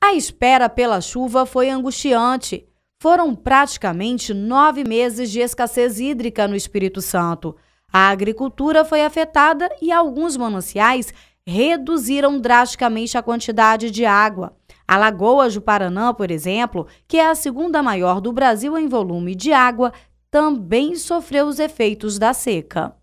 A espera pela chuva foi angustiante. Foram praticamente nove meses de escassez hídrica no Espírito Santo. A agricultura foi afetada e alguns mananciais reduziram drasticamente a quantidade de água. A Lagoa Juparanã, por exemplo, que é a segunda maior do Brasil em volume de água, também sofreu os efeitos da seca.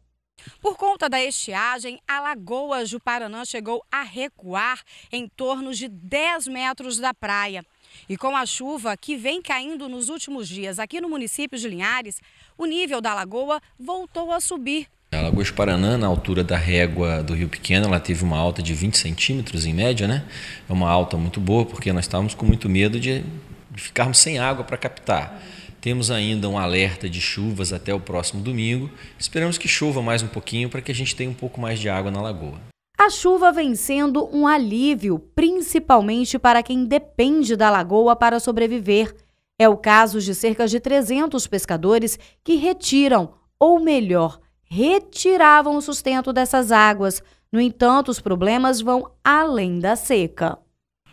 Por conta da estiagem, a Lagoa Juparanã chegou a recuar em torno de 10 metros da praia. E com a chuva que vem caindo nos últimos dias aqui no município de Linhares, o nível da lagoa voltou a subir. A Lagoa Juparanã, na altura da régua do Rio Pequeno, ela teve uma alta de 20 centímetros em média, né? É uma alta muito boa, porque nós estávamos com muito medo de ficarmos sem água para captar. Temos ainda um alerta de chuvas até o próximo domingo. Esperamos que chova mais um pouquinho para que a gente tenha um pouco mais de água na lagoa. A chuva vem sendo um alívio, principalmente para quem depende da lagoa para sobreviver. É o caso de cerca de 300 pescadores que retiram, ou melhor, retiravam o sustento dessas águas. No entanto, os problemas vão além da seca.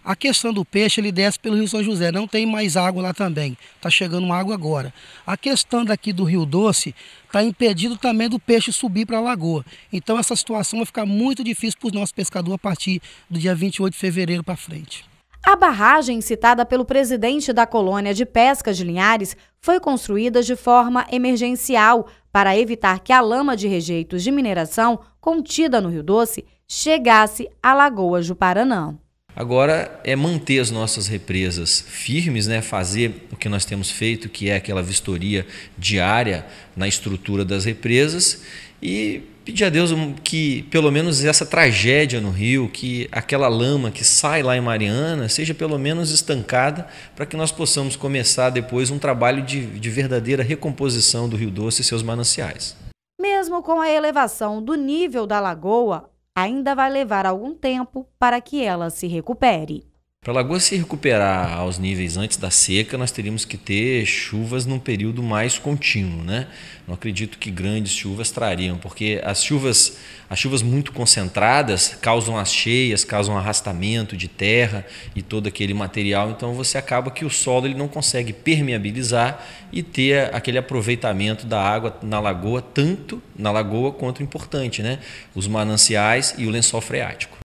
A questão do peixe, ele desce pelo Rio São José, não tem mais água lá também. Está chegando uma água agora. A questão daqui do Rio Doce, está impedido também do peixe subir para a lagoa. Então essa situação vai ficar muito difícil para os nossos pescadores a partir do dia 28 de fevereiro para frente. A barragem citada pelo presidente da colônia de pesca de Linhares foi construída de forma emergencial para evitar que a lama de rejeitos de mineração contida no Rio Doce chegasse à Lagoa Juparanã. Agora é manter as nossas represas firmes, né? fazer o que nós temos feito, que é aquela vistoria diária na estrutura das represas e pedir a Deus que pelo menos essa tragédia no rio, que aquela lama que sai lá em Mariana, seja pelo menos estancada para que nós possamos começar depois um trabalho de, de verdadeira recomposição do Rio Doce e seus mananciais. Mesmo com a elevação do nível da lagoa, ainda vai levar algum tempo para que ela se recupere. Para a lagoa se recuperar aos níveis antes da seca, nós teríamos que ter chuvas num período mais contínuo, né? Não acredito que grandes chuvas trariam, porque as chuvas, as chuvas muito concentradas causam as cheias, causam arrastamento de terra e todo aquele material, então você acaba que o solo ele não consegue permeabilizar e ter aquele aproveitamento da água na lagoa tanto na lagoa quanto importante, né? Os mananciais e o lençol freático.